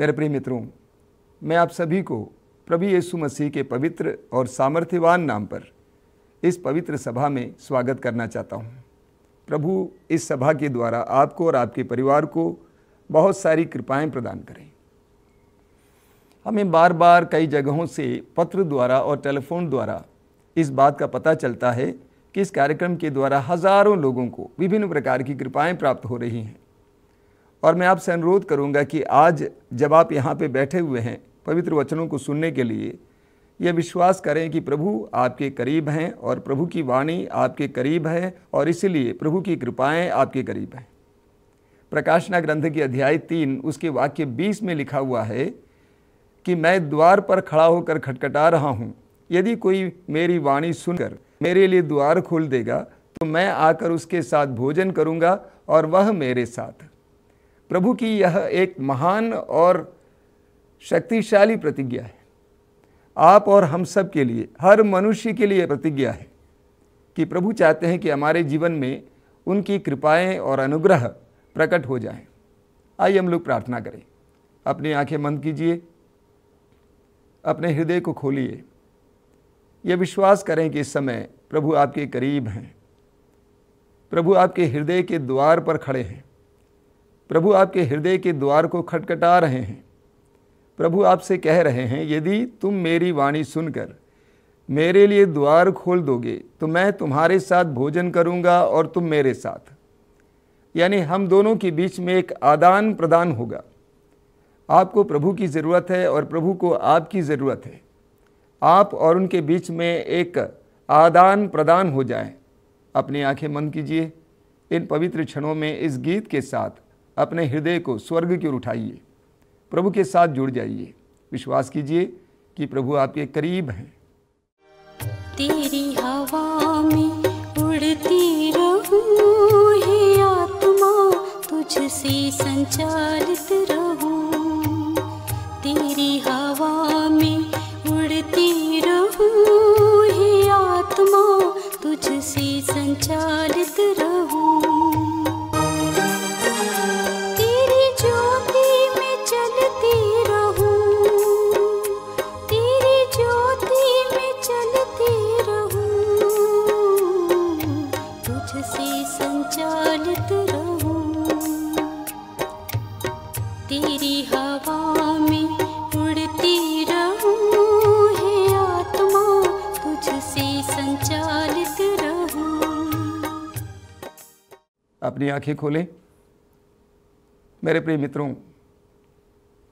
मेरे प्रिय मित्रों मैं आप सभी को प्रभु यीशु मसीह के पवित्र और सामर्थ्यवान नाम पर इस पवित्र सभा में स्वागत करना चाहता हूँ प्रभु इस सभा के द्वारा आपको और आपके परिवार को बहुत सारी कृपाएं प्रदान करें हमें बार बार कई जगहों से पत्र द्वारा और टेलीफोन द्वारा इस बात का पता चलता है कि इस कार्यक्रम के द्वारा हजारों लोगों को विभिन्न प्रकार की कृपाएं प्राप्त हो रही हैं और मैं आपसे अनुरोध करूंगा कि आज जब आप यहाँ पे बैठे हुए हैं पवित्र वचनों को सुनने के लिए यह विश्वास करें कि प्रभु आपके करीब हैं और प्रभु की वाणी आपके करीब है और इसलिए प्रभु की कृपाएं आपके करीब हैं प्रकाशना ग्रंथ की अध्याय तीन उसके वाक्य बीस में लिखा हुआ है कि मैं द्वार पर खड़ा होकर खटखटा रहा हूँ यदि कोई मेरी वाणी सुनकर मेरे लिए द्वार खोल देगा तो मैं आकर उसके साथ भोजन करूँगा और वह मेरे साथ प्रभु की यह एक महान और शक्तिशाली प्रतिज्ञा है आप और हम सब के लिए हर मनुष्य के लिए प्रतिज्ञा है कि प्रभु चाहते हैं कि हमारे जीवन में उनकी कृपाएं और अनुग्रह प्रकट हो जाएं। आइए हम लोग प्रार्थना करें अपनी आंखें मंद कीजिए अपने हृदय को खोलिए यह विश्वास करें कि इस समय प्रभु आपके करीब हैं प्रभु आपके हृदय के द्वार पर खड़े हैं प्रभु आपके हृदय के द्वार को खटखटा रहे हैं प्रभु आपसे कह रहे हैं यदि तुम मेरी वाणी सुनकर मेरे लिए द्वार खोल दोगे तो मैं तुम्हारे साथ भोजन करूंगा और तुम मेरे साथ यानी हम दोनों के बीच में एक आदान प्रदान होगा आपको प्रभु की ज़रूरत है और प्रभु को आपकी ज़रूरत है आप और उनके बीच में एक आदान प्रदान हो जाए अपनी आंखें मंद कीजिए इन पवित्र क्षणों में इस गीत के साथ अपने हृदय को स्वर्ग की ओर उठाइए प्रभु के साथ जुड़ जाइए विश्वास कीजिए कि प्रभु आपके करीब हैं तेरी हवा में उड़ती हे आत्मा तुझसे संचालित रहूं तेरी हवा में उड़ती रहूं हे आत्मा तुझसे संचालित रहूं अपनी आंखें खोलें मेरे प्रिय मित्रों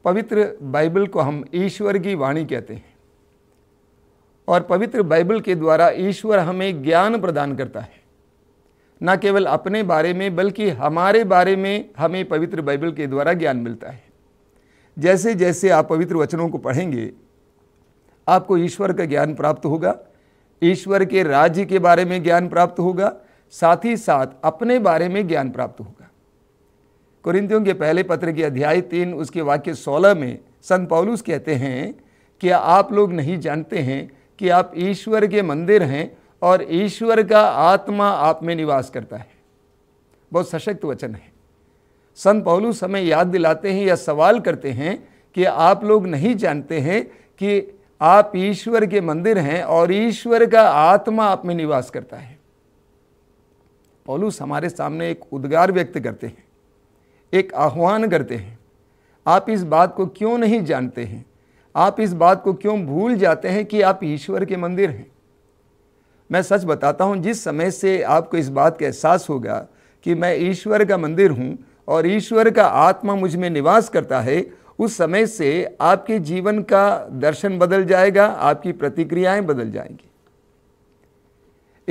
पवित्र बाइबल को हम ईश्वर की वाणी कहते हैं और पवित्र बाइबल के द्वारा ईश्वर हमें ज्ञान प्रदान करता है न केवल अपने बारे में बल्कि हमारे बारे में हमें पवित्र बाइबल के द्वारा ज्ञान मिलता है जैसे जैसे आप पवित्र वचनों को पढ़ेंगे आपको ईश्वर का ज्ञान प्राप्त होगा ईश्वर के राज्य के बारे में ज्ञान प्राप्त होगा साथ ही साथ अपने बारे में ज्ञान प्राप्त होगा कुरिंतियों के पहले पत्र के अध्याय तीन उसके वाक्य सोलह में संत पौलुस कहते हैं कि आप लोग नहीं जानते हैं कि आप ईश्वर के मंदिर हैं और ईश्वर का आत्मा आप में निवास करता है बहुत सशक्त वचन है संत पौलुस हमें याद दिलाते हैं या सवाल करते हैं कि आप लोग नहीं जानते हैं कि आप ईश्वर के मंदिर हैं और ईश्वर का आत्मा आप में निवास करता है पौलुस हमारे सामने एक उद्गार व्यक्त करते हैं एक आह्वान करते हैं आप इस बात को क्यों नहीं जानते हैं आप इस बात को क्यों भूल जाते हैं कि आप ईश्वर के मंदिर हैं मैं सच बताता हूं जिस समय से आपको इस बात का एहसास होगा कि मैं ईश्वर का मंदिर हूं और ईश्वर का आत्मा मुझ में निवास करता है उस समय से आपके जीवन का दर्शन बदल जाएगा आपकी प्रतिक्रियाएं बदल जाएंगी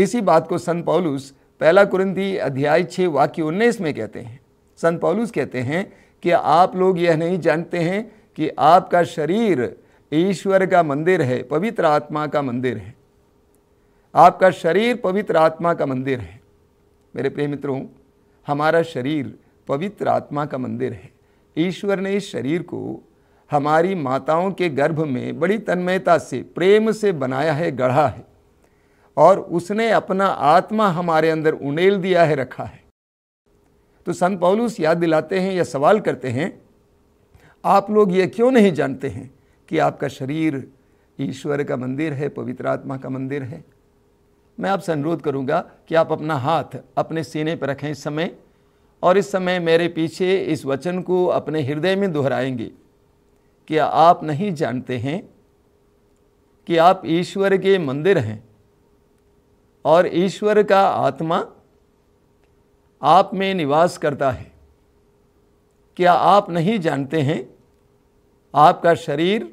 इसी बात को संत पौलुस पहला कुरंती अध्याय छः वाक्य उन्नीस में कहते हैं संत पौलुस कहते हैं कि आप लोग यह नहीं जानते हैं कि आपका शरीर ईश्वर का मंदिर है पवित्र आत्मा का मंदिर है आपका शरीर पवित्र आत्मा का मंदिर है मेरे प्रिय मित्रों हमारा शरीर पवित्र आत्मा का मंदिर है ईश्वर ने इस शरीर को हमारी माताओं के गर्भ में बड़ी तन्मयता से प्रेम से बनाया है गढ़ा है और उसने अपना आत्मा हमारे अंदर उनेल दिया है रखा है तो संत पौलुस याद दिलाते हैं या सवाल करते हैं आप लोग ये क्यों नहीं जानते हैं कि आपका शरीर ईश्वर का मंदिर है पवित्र आत्मा का मंदिर है मैं आपसे अनुरोध करूंगा कि आप अपना हाथ अपने सीने पर रखें इस समय और इस समय मेरे पीछे इस वचन को अपने हृदय में दोहराएंगे कि आप नहीं जानते हैं कि आप ईश्वर के मंदिर हैं और ईश्वर का आत्मा आप में निवास करता है क्या आप नहीं जानते हैं आपका शरीर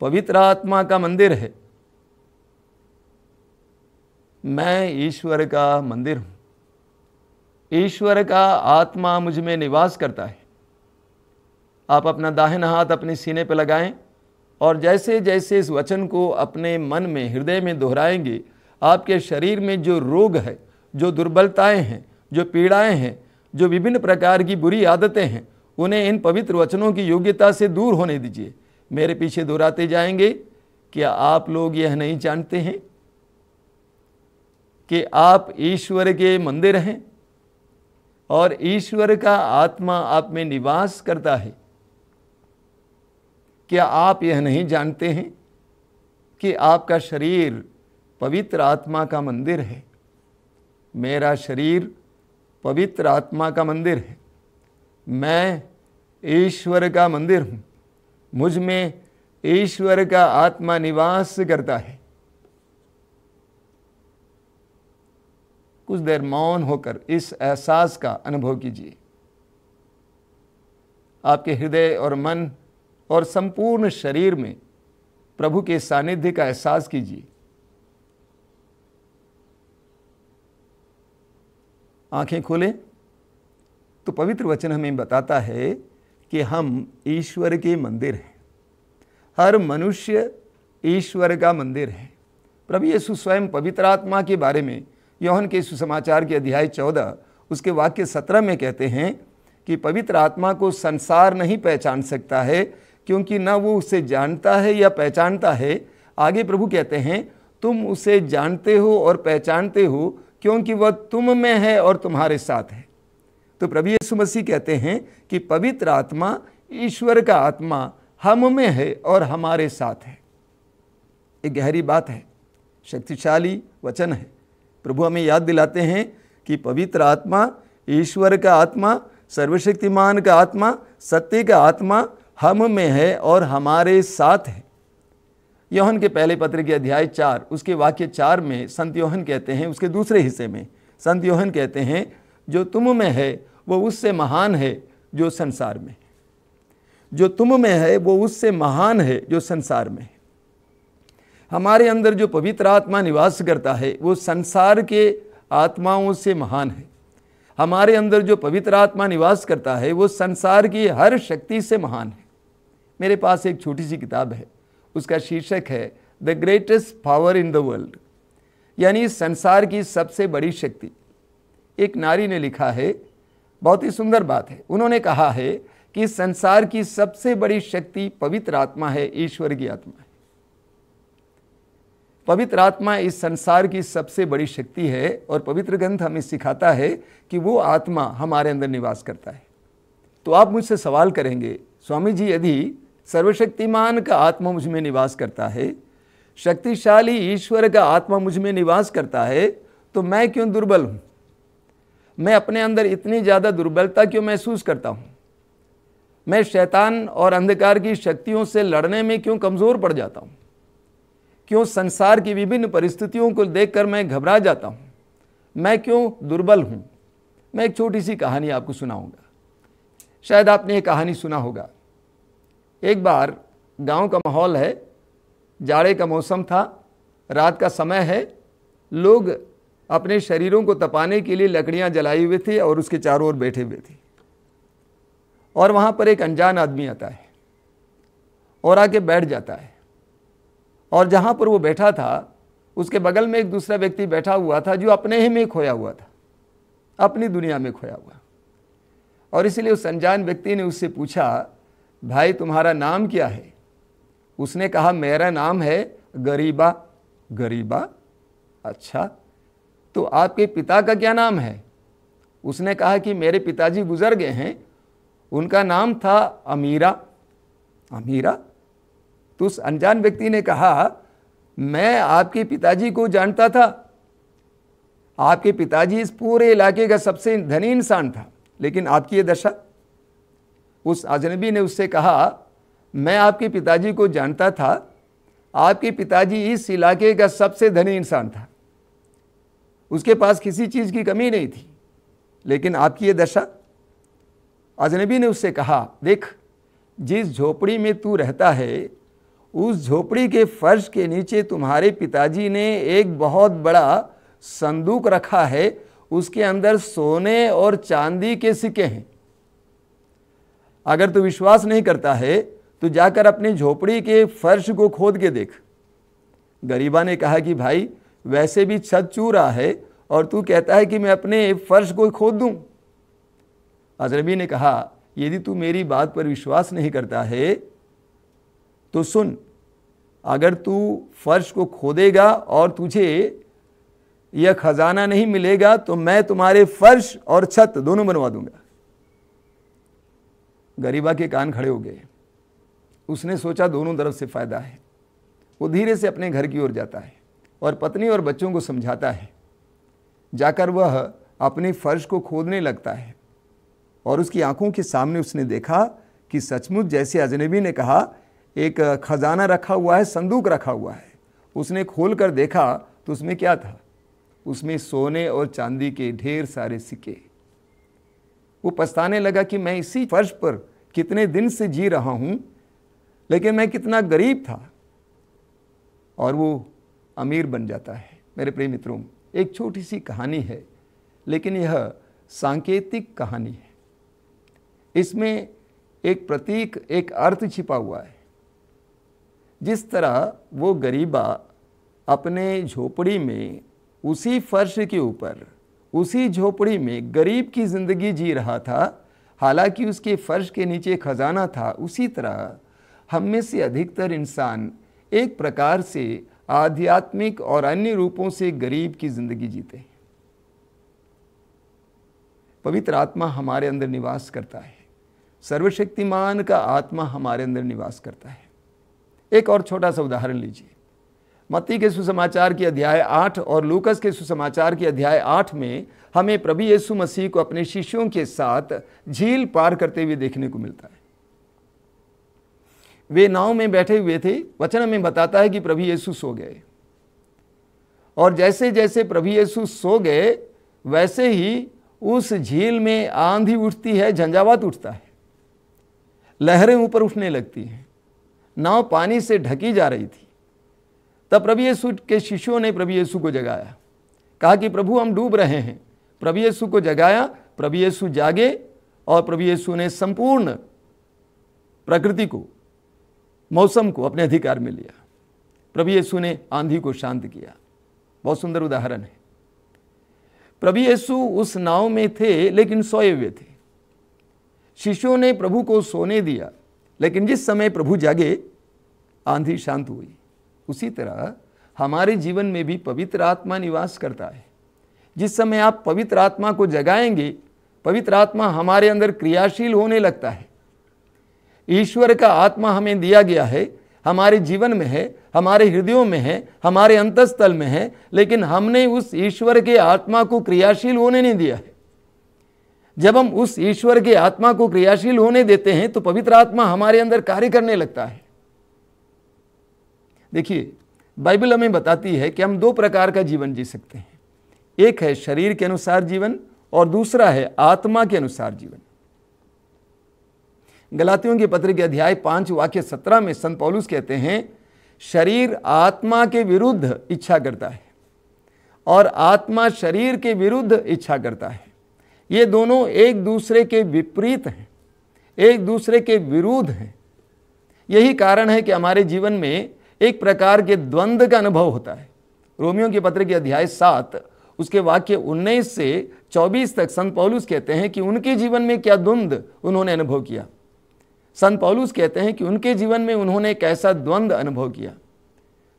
पवित्र आत्मा का मंदिर है मैं ईश्वर का मंदिर हूं ईश्वर का आत्मा मुझ में निवास करता है आप अपना दाहिना हाथ अपने सीने पर लगाएं और जैसे जैसे इस वचन को अपने मन में हृदय में दोहराएंगे आपके शरीर में जो रोग है जो दुर्बलताएं हैं जो पीड़ाएं हैं जो विभिन्न प्रकार की बुरी आदतें हैं उन्हें इन पवित्र वचनों की योग्यता से दूर होने दीजिए मेरे पीछे दोहराते जाएंगे क्या आप लोग यह नहीं जानते हैं कि आप ईश्वर के मंदिर हैं और ईश्वर का आत्मा आप में निवास करता है क्या आप यह नहीं जानते हैं कि आपका शरीर पवित्र आत्मा का मंदिर है मेरा शरीर पवित्र आत्मा का मंदिर है मैं ईश्वर का मंदिर हूँ मुझ में ईश्वर का आत्मा निवास करता है कुछ देर मौन होकर इस एहसास का अनुभव कीजिए आपके हृदय और मन और संपूर्ण शरीर में प्रभु के सानिध्य का एहसास कीजिए आंखें खोलें तो पवित्र वचन हमें बताता है कि हम ईश्वर के मंदिर हैं हर मनुष्य ईश्वर का मंदिर है प्रभु यीशु स्वयं पवित्र आत्मा के बारे में यौहन के सुसमाचार के अध्याय चौदह उसके वाक्य सत्रह में कहते हैं कि पवित्र आत्मा को संसार नहीं पहचान सकता है क्योंकि न वो उसे जानता है या पहचानता है आगे प्रभु कहते हैं तुम उसे जानते हो और पहचानते हो क्योंकि वह तुम में है और तुम्हारे साथ है तो प्रभु यीशु मसीह कहते हैं कि पवित्र आत्मा ईश्वर का आत्मा हम में है और हमारे साथ है एक गहरी बात है शक्तिशाली वचन है प्रभु हमें याद दिलाते हैं कि पवित्र आत्मा ईश्वर का आत्मा सर्वशक्तिमान का आत्मा सत्य का आत्मा हम में है और हमारे साथ है यौहन के पहले पत्र के अध्याय चार उसके वाक्य चार में संत योहन कहते हैं उसके दूसरे हिस्से में संत योहन कहते हैं जो तुम में है वो उससे महान है जो संसार में जो तुम में है वो उससे महान है जो संसार में हमारे अंदर जो पवित्र आत्मा निवास करता है वो संसार के आत्माओं से महान है हमारे अंदर जो पवित्र आत्मा निवास करता है वो संसार की हर शक्ति से महान है मेरे पास एक छोटी सी किताब है उसका शीर्षक है the greatest power in the world यानी संसार की सबसे बड़ी शक्ति एक नारी ने लिखा है बहुत ही सुंदर बात है उन्होंने कहा है कि संसार की सबसे बड़ी शक्ति पवित्र आत्मा है ईश्वर की आत्मा है पवित्र आत्मा इस संसार की सबसे बड़ी शक्ति है और पवित्र ग्रंथ हमें सिखाता है कि वो आत्मा हमारे अंदर निवास करता है तो आप मुझसे सवाल करेंगे स्वामी जी यदि सर्वशक्तिमान का आत्मा मुझ में निवास करता है शक्तिशाली ईश्वर का आत्मा मुझ में निवास करता है तो मैं क्यों दुर्बल हूँ मैं अपने अंदर इतनी ज़्यादा दुर्बलता क्यों महसूस करता हूँ मैं शैतान और अंधकार की शक्तियों से लड़ने में क्यों कमज़ोर पड़ जाता हूँ क्यों संसार की विभिन्न परिस्थितियों को देखकर मैं घबरा जाता हूँ मैं क्यों दुर्बल हूँ मैं एक छोटी सी कहानी आपको सुनाऊँगा शायद आपने ये कहानी सुना होगा एक बार गांव का माहौल है जाड़े का मौसम था रात का समय है लोग अपने शरीरों को तपाने के लिए लकड़ियां जलाई हुई थी और उसके चारों ओर बैठे हुए थे और वहाँ पर एक अनजान आदमी आता है और आके बैठ जाता है और जहाँ पर वो बैठा था उसके बगल में एक दूसरा व्यक्ति बैठा हुआ था जो अपने ही में खोया हुआ था अपनी दुनिया में खोया हुआ और इसलिए उस अनजान व्यक्ति ने उससे पूछा भाई तुम्हारा नाम क्या है उसने कहा मेरा नाम है गरीबा गरीबा अच्छा तो आपके पिता का क्या नाम है उसने कहा कि मेरे पिताजी गुजर गए हैं उनका नाम था अमीरा अमीरा तो उस अनजान व्यक्ति ने कहा मैं आपके पिताजी को जानता था आपके पिताजी इस पूरे इलाके का सबसे धनी इंसान था लेकिन आपकी ये दशा उस अजनबी ने उससे कहा मैं आपके पिताजी को जानता था आपके पिताजी इस इलाके का सबसे धनी इंसान था उसके पास किसी चीज़ की कमी नहीं थी लेकिन आपकी ये दशा अजनबी ने उससे कहा देख जिस झोपड़ी में तू रहता है उस झोपड़ी के फर्श के नीचे तुम्हारे पिताजी ने एक बहुत बड़ा संदूक रखा है उसके अंदर सोने और चांदी के सिक्के हैं अगर तू विश्वास नहीं करता है तो जाकर अपनी झोपड़ी के फर्श को खोद के देख गरीबा ने कहा कि भाई वैसे भी छत चू रहा है और तू कहता है कि मैं अपने फर्श को खोद दूं। अजरबी ने कहा यदि तू मेरी बात पर विश्वास नहीं करता है तो सुन अगर तू फर्श को खोदेगा और तुझे यह खजाना नहीं मिलेगा तो मैं तुम्हारे फर्श और छत दोनों बनवा दूंगा गरीबा के कान खड़े हो गए उसने सोचा दोनों तरफ से फ़ायदा है वो धीरे से अपने घर की ओर जाता है और पत्नी और बच्चों को समझाता है जाकर वह अपने फर्श को खोदने लगता है और उसकी आंखों के सामने उसने देखा कि सचमुच जैसे अजनबी ने कहा एक खजाना रखा हुआ है संदूक रखा हुआ है उसने खोल कर देखा तो उसमें क्या था उसमें सोने और चांदी के ढेर सारे सिक्के वो पछताने लगा कि मैं इसी फर्श पर कितने दिन से जी रहा हूं लेकिन मैं कितना गरीब था और वो अमीर बन जाता है मेरे प्रिय मित्रों एक छोटी सी कहानी है लेकिन यह सांकेतिक कहानी है इसमें एक प्रतीक एक अर्थ छिपा हुआ है जिस तरह वो गरीबा अपने झोपड़ी में उसी फर्श के ऊपर उसी झोपड़ी में गरीब की ज़िंदगी जी रहा था हालांकि उसके फर्श के नीचे खजाना था उसी तरह हम में से अधिकतर इंसान एक प्रकार से आध्यात्मिक और अन्य रूपों से गरीब की ज़िंदगी जीते हैं पवित्र आत्मा हमारे अंदर निवास करता है सर्वशक्तिमान का आत्मा हमारे अंदर निवास करता है एक और छोटा सा उदाहरण लीजिए मत्ती के सुसमाचार के अध्याय आठ और लूकस के सुसमाचार के अध्याय आठ में हमें प्रभु येसु मसीह को अपने शिष्यों के साथ झील पार करते हुए देखने को मिलता है वे नाव में बैठे हुए थे वचन हमें बताता है कि प्रभु येसु सो गए और जैसे जैसे प्रभु येसु सो गए वैसे ही उस झील में आंधी उठती है झंझावात उठता है लहरें ऊपर उठने लगती हैं नाव पानी से ढकी जा रही थी तब प्रभु येसु के शिष्यों ने प्रभु येसु को जगाया कहा कि प्रभु हम डूब रहे हैं प्रभु येसु को जगाया प्रभु येसु जागे और प्रभु येसु ने संपूर्ण प्रकृति को मौसम को अपने अधिकार में लिया प्रभु येसु ने आंधी को शांत किया बहुत सुंदर उदाहरण है प्रभु येसु उस नाव में थे लेकिन सोए हुए थे शिष्यों ने प्रभु को सोने दिया लेकिन जिस समय प्रभु जागे आंधी शांत हुई उसी तरह हमारे जीवन में भी पवित्र आत्मा निवास करता है जिस समय आप पवित्र आत्मा को जगाएंगे पवित्र आत्मा हमारे अंदर क्रियाशील होने लगता है ईश्वर का आत्मा हमें दिया गया है हमारे जीवन में है हमारे हृदयों में है हमारे अंतस्थल में है लेकिन हमने उस ईश्वर के आत्मा को क्रियाशील होने नहीं दिया है जब हम उस ईश्वर के आत्मा को क्रियाशील होने देते हैं तो पवित्र आत्मा हमारे अंदर कार्य करने लगता है देखिए बाइबल हमें बताती है कि हम दो प्रकार का जीवन जी सकते हैं एक है शरीर के अनुसार जीवन और दूसरा है आत्मा के अनुसार जीवन गलातियों के पत्र के अध्याय पांच वाक्य सत्रह में संत पौलुस कहते हैं शरीर आत्मा के विरुद्ध इच्छा करता है और आत्मा शरीर के विरुद्ध इच्छा करता है ये दोनों एक दूसरे के विपरीत हैं एक दूसरे के विरुद्ध हैं यही कारण है कि हमारे जीवन में एक प्रकार के द्वंद्व का अनुभव होता है रोमियो के पत्र के अध्याय सात उसके वाक्य उन्नीस से चौबीस तक संत पौलुस कहते हैं कि उनके जीवन में क्या द्वंद्व उन्होंने अनुभव किया संत पौलुस कहते हैं कि उनके जीवन में उन्होंने एक ऐसा द्वंद्व अनुभव किया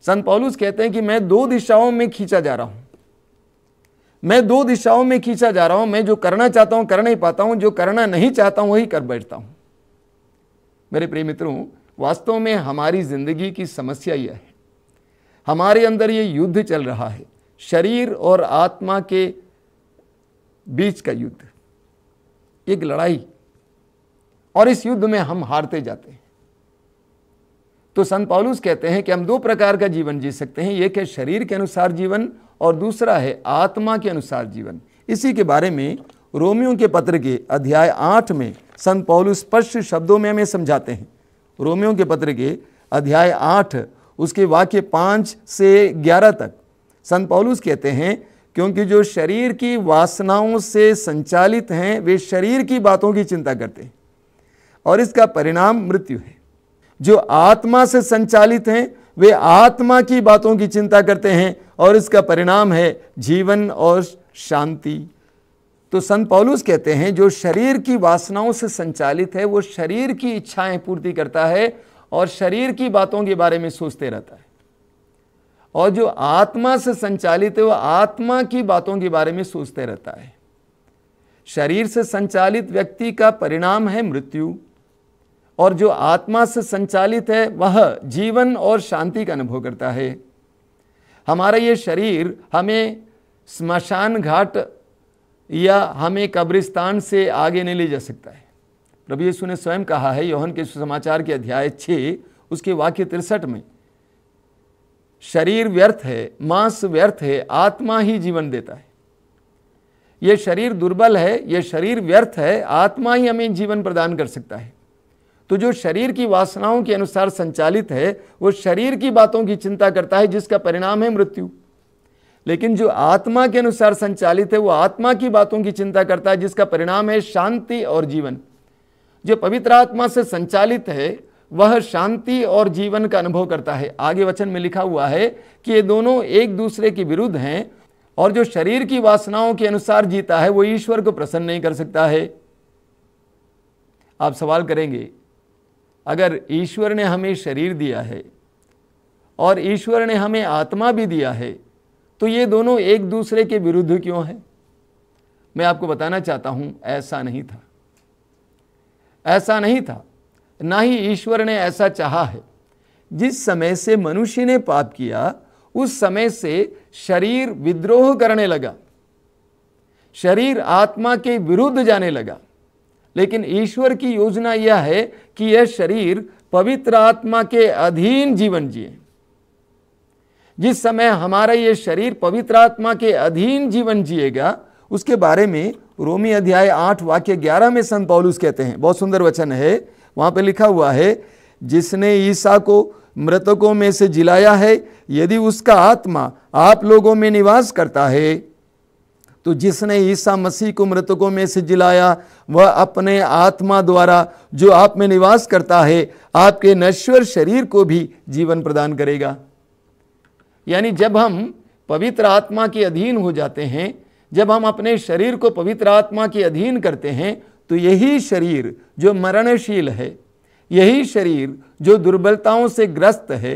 संत पौलुस कहते हैं कि मैं दो दिशाओं में खींचा जा रहा हूं मैं दो दिशाओं में खींचा जा रहा हूं मैं जो करना चाहता हूं कर नहीं पाता हूं जो करना नहीं चाहता हूं वही कर बैठता हूं मेरे प्रिय मित्रों वास्तव में हमारी ज़िंदगी की समस्या यह है हमारे अंदर ये युद्ध चल रहा है शरीर और आत्मा के बीच का युद्ध एक लड़ाई और इस युद्ध में हम हारते जाते हैं तो संत पॉलूस कहते हैं कि हम दो प्रकार का जीवन जी सकते हैं एक है शरीर के अनुसार जीवन और दूसरा है आत्मा के अनुसार जीवन इसी के बारे में रोमियो के पत्र के अध्याय आठ में संत पौलुस स्पष्ट शब्दों में हमें समझाते हैं रोमियो के पत्र के अध्याय आठ उसके वाक्य पाँच से ग्यारह तक संत पौलुस कहते हैं क्योंकि जो शरीर की वासनाओं से संचालित हैं वे शरीर की बातों की चिंता करते हैं और इसका परिणाम मृत्यु है जो आत्मा से संचालित हैं वे आत्मा की बातों की चिंता करते हैं और इसका परिणाम है जीवन और शांति तो संत पौलूस कहते हैं जो शरीर की वासनाओं से संचालित है वो शरीर की इच्छाएं पूर्ति करता है और शरीर की बातों के बारे में सोचते रहता है और जो आत्मा से संचालित है वह आत्मा की बातों के बारे में सोचते रहता है शरीर से संचालित व्यक्ति का परिणाम है मृत्यु और जो आत्मा से संचालित है वह जीवन और शांति का अनुभव करता है हमारा ये शरीर हमें स्मशान घाट या हमें कब्रिस्तान से आगे नहीं ले जा सकता है प्रभु यीशु ने स्वयं कहा है यौहन के सुसमाचार के अध्याय छः उसके वाक्य तिरसठ में शरीर व्यर्थ है मांस व्यर्थ है आत्मा ही जीवन देता है यह शरीर दुर्बल है यह शरीर व्यर्थ है आत्मा ही हमें जीवन प्रदान कर सकता है तो जो शरीर की वासनाओं के अनुसार संचालित है वो शरीर की बातों की चिंता करता है जिसका परिणाम है मृत्यु लेकिन जो आत्मा के अनुसार संचालित है वो आत्मा की बातों की चिंता करता है जिसका परिणाम है शांति और जीवन जो पवित्र आत्मा से संचालित है वह शांति और जीवन का अनुभव करता है आगे वचन में लिखा हुआ है कि ये दोनों एक दूसरे के विरुद्ध हैं और जो शरीर की वासनाओं के अनुसार जीता है वो ईश्वर को प्रसन्न नहीं कर सकता है आप सवाल करेंगे अगर ईश्वर ने हमें शरीर दिया है और ईश्वर ने हमें आत्मा भी दिया है तो ये दोनों एक दूसरे के विरुद्ध क्यों हैं मैं आपको बताना चाहता हूं ऐसा नहीं था ऐसा नहीं था ना ही ईश्वर ने ऐसा चाहा है जिस समय से मनुष्य ने पाप किया उस समय से शरीर विद्रोह करने लगा शरीर आत्मा के विरुद्ध जाने लगा लेकिन ईश्वर की योजना यह है कि यह शरीर पवित्र आत्मा के अधीन जीवन जिए जिस समय हमारा ये शरीर पवित्र आत्मा के अधीन जीवन जिएगा उसके बारे में रोमी अध्याय आठ वाक्य ग्यारह में संत पौलुस कहते हैं बहुत सुंदर वचन है वहाँ पर लिखा हुआ है जिसने ईसा को मृतकों में से जिलाया है यदि उसका आत्मा आप लोगों में निवास करता है तो जिसने ईसा मसीह को मृतकों में से जिलाया वह अपने आत्मा द्वारा जो आप में निवास करता है आपके नश्वर शरीर को भी जीवन प्रदान करेगा यानी जब हम पवित्र आत्मा के अधीन हो जाते हैं जब हम अपने शरीर को पवित्र आत्मा के अधीन करते हैं तो यही शरीर जो मरणशील है यही शरीर जो दुर्बलताओं से ग्रस्त है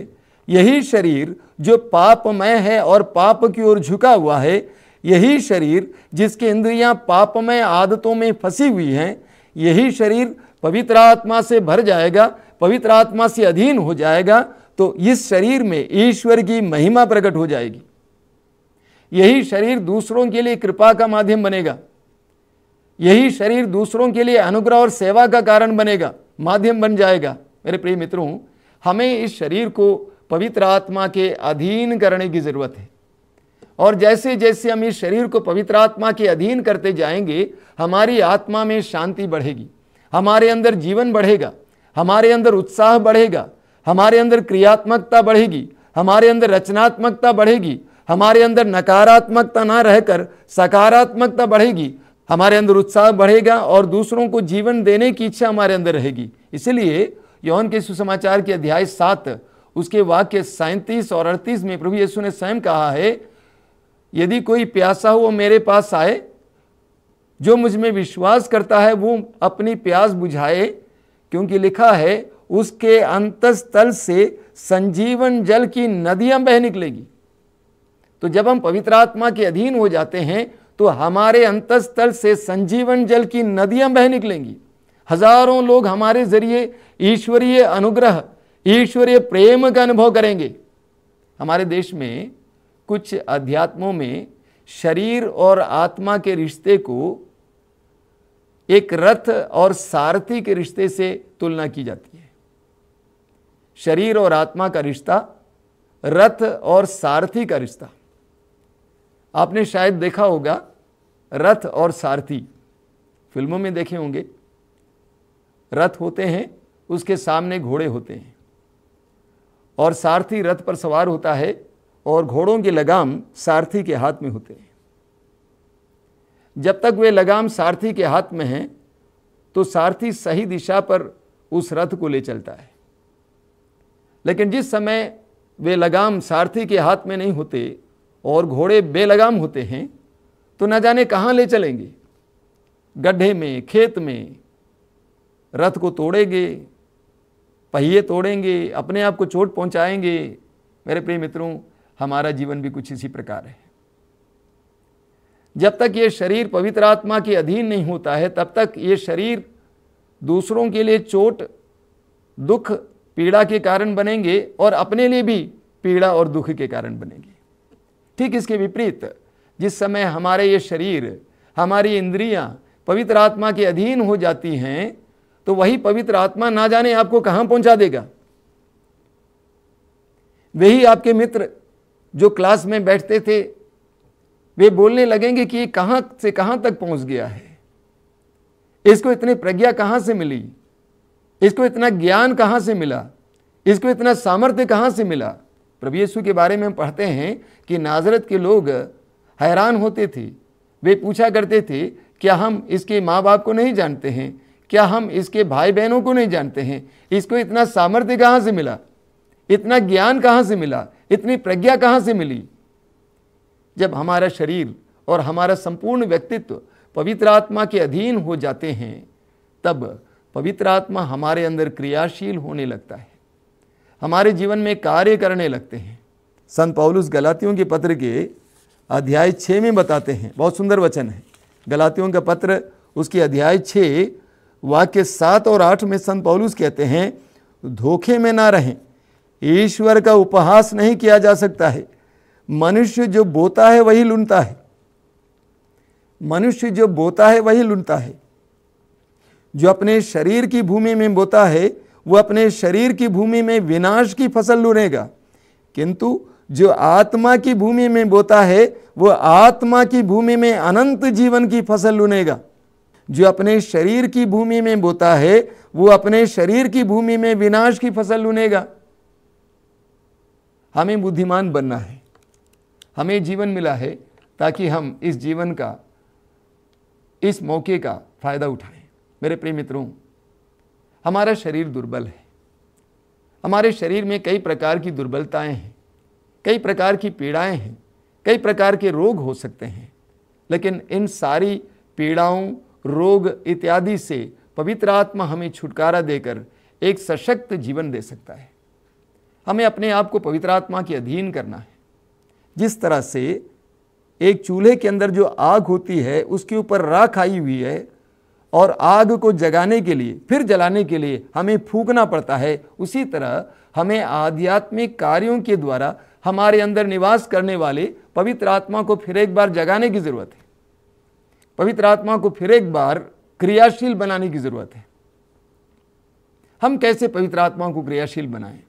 यही शरीर जो पापमय है और पाप की ओर झुका हुआ है यही शरीर जिसके इंद्रियां पापमय आदतों में फंसी हुई हैं यही शरीर पवित्र आत्मा से भर जाएगा पवित्र आत्मा से अधीन हो जाएगा तो इस शरीर में ईश्वर की महिमा प्रकट हो जाएगी यही शरीर दूसरों के लिए कृपा का माध्यम बनेगा यही शरीर दूसरों के लिए अनुग्रह और सेवा का कारण बनेगा माध्यम बन जाएगा मेरे प्रिय मित्रों हमें इस शरीर को पवित्र आत्मा के अधीन करने की ज़रूरत है और जैसे जैसे हम इस शरीर को पवित्र आत्मा के अधीन करते जाएंगे हमारी आत्मा में शांति बढ़ेगी हमारे अंदर जीवन बढ़ेगा हमारे अंदर उत्साह बढ़ेगा हमारे अंदर क्रियात्मकता बढ़ेगी हमारे अंदर रचनात्मकता बढ़ेगी हमारे अंदर नकारात्मकता ना रहकर सकारात्मकता बढ़ेगी हमारे अंदर उत्साह बढ़ेगा और दूसरों को जीवन देने की इच्छा हमारे अंदर रहेगी इसलिए यौन के सुसमाचार के अध्याय सात उसके वाक्य सैंतीस और अड़तीस में प्रभु यीशु ने स्वयं कहा है यदि कोई प्यासा हो वो मेरे पास आए जो मुझ में विश्वास करता है वो अपनी प्यास बुझाए क्योंकि लिखा है उसके अंतस्थल से संजीवन जल की नदियां बह निकलेगी तो जब हम पवित्र आत्मा के अधीन हो जाते हैं तो हमारे अंतस्थल से संजीवन जल की नदियां बह निकलेंगी हजारों लोग हमारे जरिए ईश्वरीय अनुग्रह ईश्वरीय प्रेम का अनुभव करेंगे हमारे देश में कुछ अध्यात्मों में शरीर और आत्मा के रिश्ते को एक रथ और सारथी के रिश्ते से तुलना की जाती शरीर और आत्मा का रिश्ता रथ और सारथी का रिश्ता आपने शायद देखा होगा रथ और सारथी फिल्मों में देखे होंगे रथ होते हैं उसके सामने घोड़े होते हैं और सारथी रथ पर सवार होता है और घोड़ों की लगाम सारथी के हाथ में होते हैं जब तक वे लगाम सारथी के हाथ में हैं तो सारथी सही दिशा पर उस रथ को ले चलता है लेकिन जिस समय वे लगाम सारथी के हाथ में नहीं होते और घोड़े बेलगाम होते हैं तो न जाने कहाँ ले चलेंगे गड्ढे में खेत में रथ को तोड़ेंगे पहिए तोड़ेंगे अपने आप को चोट पहुंचाएंगे मेरे प्रिय मित्रों हमारा जीवन भी कुछ इसी प्रकार है जब तक ये शरीर पवित्र आत्मा के अधीन नहीं होता है तब तक ये शरीर दूसरों के लिए चोट दुख पीड़ा के कारण बनेंगे और अपने लिए भी पीड़ा और दुख के कारण बनेंगे ठीक इसके विपरीत जिस समय हमारे ये शरीर हमारी इंद्रियां पवित्र आत्मा के अधीन हो जाती हैं तो वही पवित्र आत्मा ना जाने आपको कहां पहुंचा देगा वही आपके मित्र जो क्लास में बैठते थे वे बोलने लगेंगे कि ये कहां से कहां तक पहुंच गया है इसको इतनी प्रज्ञा कहां से मिली इसको इतना ज्ञान कहाँ से मिला इसको इतना सामर्थ्य कहाँ से मिला प्रभु यीशु के बारे में हम पढ़ते हैं कि नाजरत के लोग हैरान होते थे वे पूछा करते थे क्या हम इसके माँ बाप को नहीं जानते हैं क्या हम इसके भाई बहनों को नहीं जानते हैं इसको इतना सामर्थ्य कहाँ से मिला इतना ज्ञान कहाँ से मिला इतनी प्रज्ञा कहाँ से मिली जब हमारा शरीर और हमारा संपूर्ण व्यक्तित्व पवित्र आत्मा के अधीन हो जाते हैं तब पवित्र आत्मा हमारे अंदर क्रियाशील होने लगता है हमारे जीवन में कार्य करने लगते हैं संत पौलुस गलातियों के पत्र के अध्याय छः में बताते हैं बहुत सुंदर वचन है गलातियों का पत्र उसके अध्याय छः वाक्य सात और आठ में संत पौलुस कहते हैं धोखे में ना रहें ईश्वर का उपहास नहीं किया जा सकता है मनुष्य जो बोता है वही लुनता है मनुष्य जो बोता है वही लुनता है जो अपने शरीर की भूमि में बोता है वह अपने शरीर की भूमि में विनाश की फसल लुनेगा किंतु जो आत्मा की भूमि में बोता है वह आत्मा की भूमि में अनंत जीवन की फसल लुनेगा जो अपने शरीर की भूमि में बोता है वो अपने शरीर की भूमि में विनाश की फसल लुनेगा हमें बुद्धिमान बनना है हमें जीवन मिला है ताकि हम इस जीवन का इस मौके का फायदा उठाएं मेरे प्रिय मित्रों हमारा शरीर दुर्बल है हमारे शरीर में कई प्रकार की दुर्बलताएं हैं कई प्रकार की पीड़ाएं हैं कई प्रकार के रोग हो सकते हैं लेकिन इन सारी पीड़ाओं रोग इत्यादि से पवित्र आत्मा हमें छुटकारा देकर एक सशक्त जीवन दे सकता है हमें अपने आप को पवित्र आत्मा के अधीन करना है जिस तरह से एक चूल्हे के अंदर जो आग होती है उसके ऊपर राख आई हुई है और आग को जगाने के लिए फिर जलाने के लिए हमें फूकना पड़ता है उसी तरह हमें आध्यात्मिक कार्यों के द्वारा हमारे अंदर निवास करने वाले पवित्र आत्मा को फिर एक बार जगाने की ज़रूरत है पवित्र आत्मा को फिर एक बार क्रियाशील बनाने की ज़रूरत है हम कैसे पवित्र आत्मा को क्रियाशील बनाएं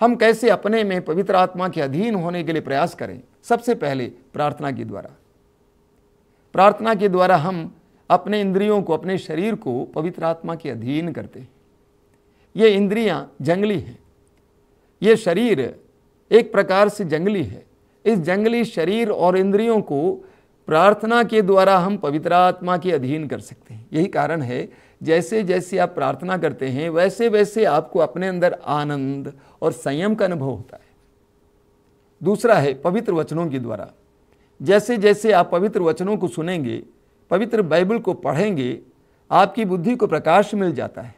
हम कैसे अपने में पवित्र आत्मा के अधीन होने के लिए प्रयास करें सबसे पहले प्रार्थना के द्वारा प्रार्थना के द्वारा हम अपने इंद्रियों को अपने शरीर को पवित्र आत्मा के अधीन करते हैं ये इंद्रियां जंगली हैं ये शरीर एक प्रकार से जंगली है इस जंगली शरीर और इंद्रियों को प्रार्थना के द्वारा हम पवित्र आत्मा के अधीन कर सकते हैं यही कारण है जैसे जैसे आप प्रार्थना करते हैं वैसे वैसे आपको अपने अंदर आनंद और संयम का अनुभव होता है दूसरा है पवित्र वचनों के द्वारा जैसे जैसे आप पवित्र वचनों को सुनेंगे पवित्र बाइबल को पढ़ेंगे आपकी बुद्धि को प्रकाश मिल जाता है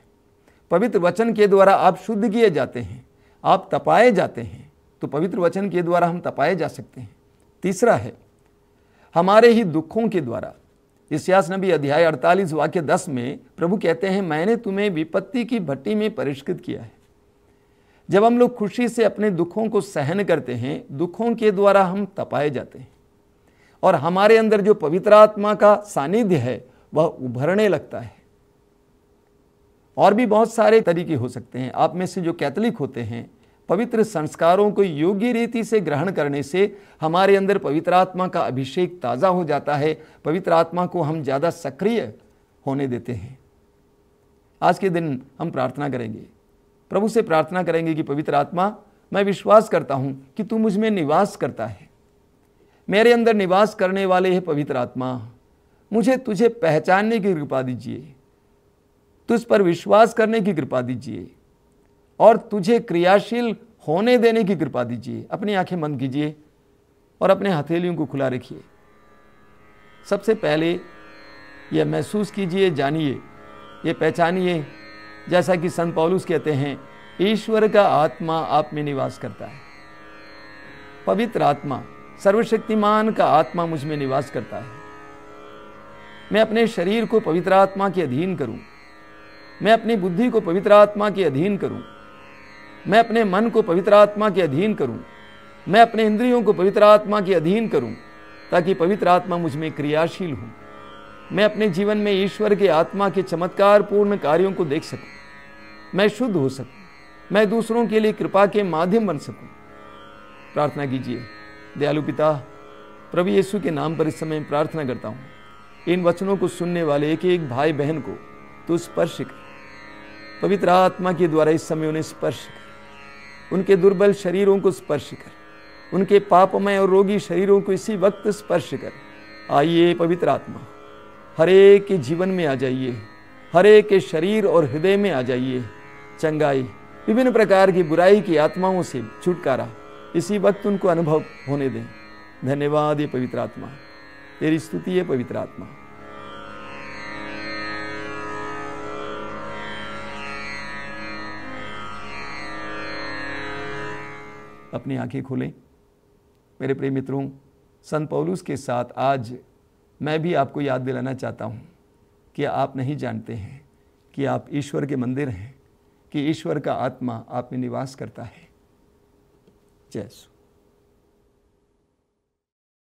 पवित्र वचन के द्वारा आप शुद्ध किए जाते हैं आप तपाए जाते हैं तो पवित्र वचन के द्वारा हम तपाए जा सकते हैं तीसरा है हमारे ही दुखों के द्वारा इसियास नबी अध्याय 48 वाक्य 10 में प्रभु कहते हैं मैंने तुम्हें विपत्ति की भट्टी में परिष्कृत किया है जब हम लोग खुशी से अपने दुखों को सहन करते हैं दुखों के द्वारा हम तपाए जाते हैं और हमारे अंदर जो पवित्र आत्मा का सानिध्य है वह उभरने लगता है और भी बहुत सारे तरीके हो सकते हैं आप में से जो कैथलिक होते हैं पवित्र संस्कारों को योग्य रीति से ग्रहण करने से हमारे अंदर पवित्र आत्मा का अभिषेक ताज़ा हो जाता है पवित्र आत्मा को हम ज़्यादा सक्रिय होने देते हैं आज के दिन हम प्रार्थना करेंगे प्रभु से प्रार्थना करेंगे कि पवित्र आत्मा मैं विश्वास करता हूँ कि तू मुझ में निवास करता है मेरे अंदर निवास करने वाले हे पवित्र आत्मा मुझे तुझे पहचानने की कृपा दीजिए तुझ पर विश्वास करने की कृपा दीजिए और तुझे क्रियाशील होने देने की कृपा दीजिए अपनी आंखें मंद कीजिए और अपने हथेलियों को खुला रखिए सबसे पहले यह महसूस कीजिए जानिए यह पहचानिए जैसा कि संत पौलुस कहते हैं ईश्वर का आत्मा आप में निवास करता है पवित्र आत्मा सर्वशक्तिमान का आत्मा मुझ में निवास करता है मैं अपने शरीर को पवित्र आत्मा के अधीन करूं मैं अपनी बुद्धि को पवित्र आत्मा के अधीन करूं मैं अपने मन को पवित्र आत्मा के अधीन करूं मैं अपने इंद्रियों को पवित्र आत्मा के अधीन करूं ताकि पवित्र आत्मा मुझ में क्रियाशील हो मैं अपने जीवन में ईश्वर के आत्मा के चमत्कार पूर्ण कार्यों को देख सकूं मैं शुद्ध हो सकूं मैं दूसरों के लिए कृपा के माध्यम बन सकूं प्रार्थना कीजिए दयालु पिता प्रभु यीशु के नाम पर इस समय प्रार्थना करता हूँ इन वचनों को सुनने वाले एक एक भाई बहन को तो स्पर्श कर पवित्र आत्मा के द्वारा इस समय उन्हें स्पर्श कर उनके दुर्बल शरीरों को स्पर्श कर उनके पापमय और रोगी शरीरों को इसी वक्त स्पर्श कर आइए पवित्र आत्मा हरेक के जीवन में आ जाइए हरेक के शरीर और हृदय में आ जाइए चंगाई विभिन्न प्रकार की बुराई की आत्माओं से छुटकारा इसी वक्त उनको अनुभव होने दें धन्यवाद ये पवित्र आत्मा तेरी स्तुति है पवित्र आत्मा अपनी आंखें खोलें मेरे प्रिय मित्रों संत पौलुस के साथ आज मैं भी आपको याद दिलाना चाहता हूं कि आप नहीं जानते हैं कि आप ईश्वर के मंदिर हैं कि ईश्वर का आत्मा आप में निवास करता है Gesù.